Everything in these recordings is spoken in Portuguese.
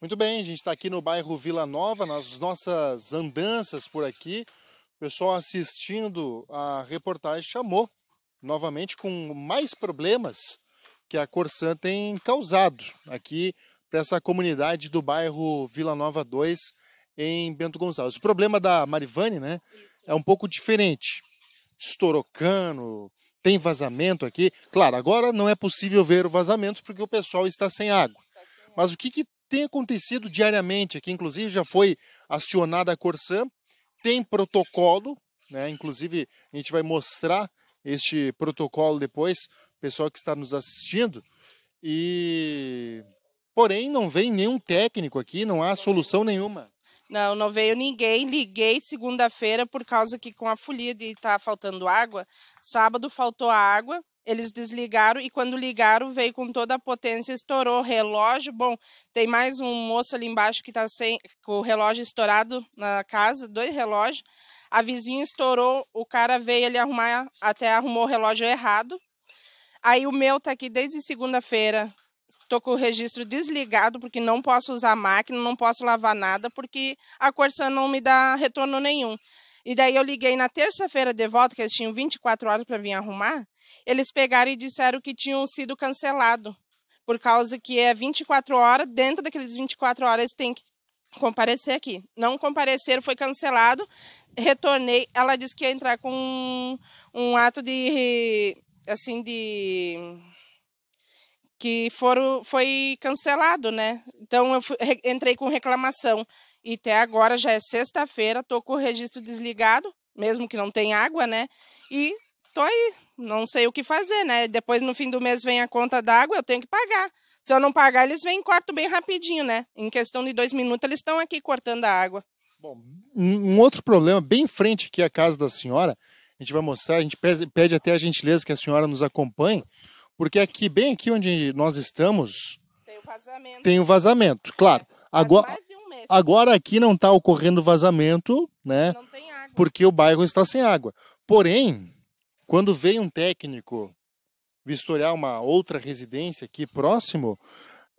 Muito bem, a gente está aqui no bairro Vila Nova, nas nossas andanças por aqui. O pessoal assistindo a reportagem chamou novamente com mais problemas que a Corsã tem causado aqui para essa comunidade do bairro Vila Nova 2 em Bento Gonçalves. O problema da Marivane, né, é um pouco diferente. Estourou cano, tem vazamento aqui. Claro, agora não é possível ver o vazamento porque o pessoal está sem água. Tá Mas o que, que tem acontecido diariamente aqui, inclusive já foi acionada a Corsan, tem protocolo, né? Inclusive a gente vai mostrar este protocolo depois, pessoal que está nos assistindo. E porém não vem nenhum técnico aqui, não há solução nenhuma. Não, não veio ninguém. Liguei segunda-feira por causa que com a folia de estar tá faltando água, sábado faltou água eles desligaram e quando ligaram veio com toda a potência, estourou o relógio. Bom, tem mais um moço ali embaixo que está com o relógio estourado na casa, dois relógios. A vizinha estourou, o cara veio ali arrumar, até arrumou o relógio errado. Aí o meu está aqui desde segunda-feira. Tô com o registro desligado porque não posso usar máquina, não posso lavar nada porque a Corsa não me dá retorno nenhum. E daí eu liguei na terça-feira de volta, que eles tinham 24 horas para vir arrumar. Eles pegaram e disseram que tinham sido cancelado, por causa que é 24 horas, dentro daqueles 24 horas tem que comparecer aqui. Não compareceram, foi cancelado. Retornei, ela disse que ia entrar com um, um ato de assim de que foram, foi cancelado, né? Então eu fui, entrei com reclamação. E até agora já é sexta-feira, tô com o registro desligado, mesmo que não tenha água, né? E tô aí, não sei o que fazer, né? Depois no fim do mês vem a conta d'água, eu tenho que pagar. Se eu não pagar, eles vêm e cortam bem rapidinho, né? Em questão de dois minutos, eles estão aqui cortando a água. Bom, um outro problema, bem em frente aqui à casa da senhora, a gente vai mostrar, a gente pede até a gentileza que a senhora nos acompanhe. Porque aqui, bem aqui onde nós estamos. Tem o vazamento. Tem o vazamento, claro. É, agora, um agora aqui não está ocorrendo vazamento, né? Não tem água. Porque o bairro está sem água. Porém, quando veio um técnico vistoriar uma outra residência aqui próximo,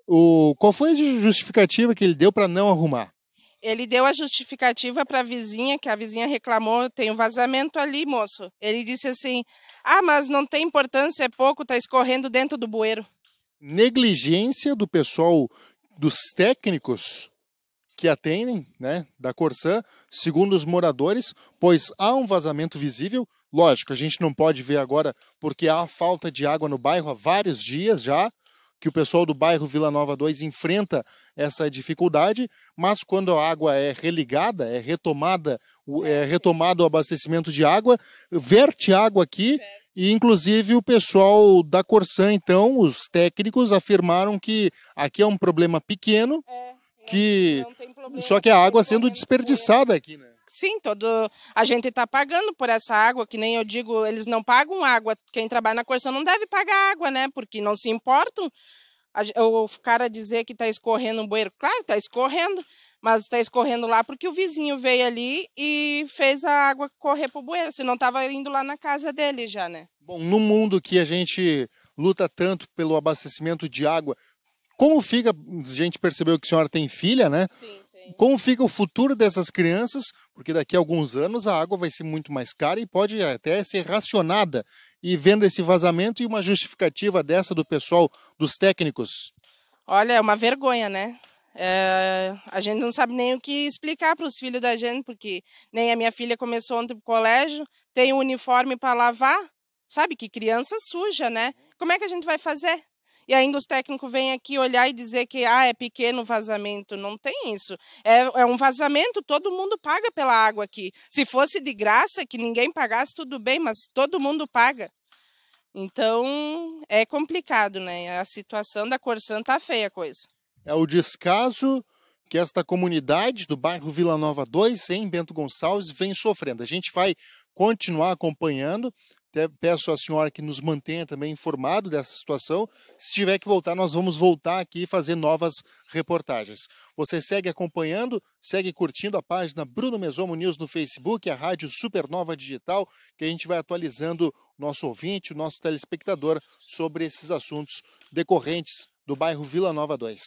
o, qual foi a justificativa que ele deu para não arrumar? Ele deu a justificativa para a vizinha, que a vizinha reclamou, tem um vazamento ali, moço. Ele disse assim: "Ah, mas não tem importância, é pouco, está escorrendo dentro do bueiro". Negligência do pessoal dos técnicos que atendem, né, da Corsã, segundo os moradores, pois há um vazamento visível. Lógico, a gente não pode ver agora porque há falta de água no bairro há vários dias já, que o pessoal do bairro Vila Nova 2 enfrenta essa dificuldade, mas quando a água é religada, é retomada, é retomado o abastecimento de água, verte água aqui e inclusive o pessoal da Corsã, então, os técnicos afirmaram que aqui é um problema pequeno, é, é que só que a água sendo desperdiçada aqui, né? Sim, todo a gente está pagando por essa água, que nem eu digo, eles não pagam água. Quem trabalha na corção não deve pagar água, né? Porque não se importam. O cara dizer que está escorrendo um bueiro, claro, está escorrendo, mas está escorrendo lá porque o vizinho veio ali e fez a água correr para o bueiro, senão estava indo lá na casa dele já, né? Bom, no mundo que a gente luta tanto pelo abastecimento de água, como fica, a gente percebeu que a senhora tem filha, né? Sim como fica o futuro dessas crianças, porque daqui a alguns anos a água vai ser muito mais cara e pode até ser racionada. E vendo esse vazamento e uma justificativa dessa do pessoal, dos técnicos. Olha, é uma vergonha, né? É, a gente não sabe nem o que explicar para os filhos da gente, porque nem a minha filha começou ontem para o colégio, tem o um uniforme para lavar, sabe? Que criança suja, né? Como é que a gente vai fazer? e ainda os técnicos vêm aqui olhar e dizer que ah, é pequeno vazamento. Não tem isso. É, é um vazamento, todo mundo paga pela água aqui. Se fosse de graça, que ninguém pagasse, tudo bem, mas todo mundo paga. Então é complicado, né? A situação da Corsã tá feia a coisa. É o descaso que esta comunidade do bairro Vila Nova 2, em Bento Gonçalves, vem sofrendo. A gente vai continuar acompanhando até peço à senhora que nos mantenha também informado dessa situação. Se tiver que voltar, nós vamos voltar aqui e fazer novas reportagens. Você segue acompanhando, segue curtindo a página Bruno Mesomo News no Facebook, a Rádio Supernova Digital, que a gente vai atualizando o nosso ouvinte, o nosso telespectador sobre esses assuntos decorrentes do bairro Vila Nova 2.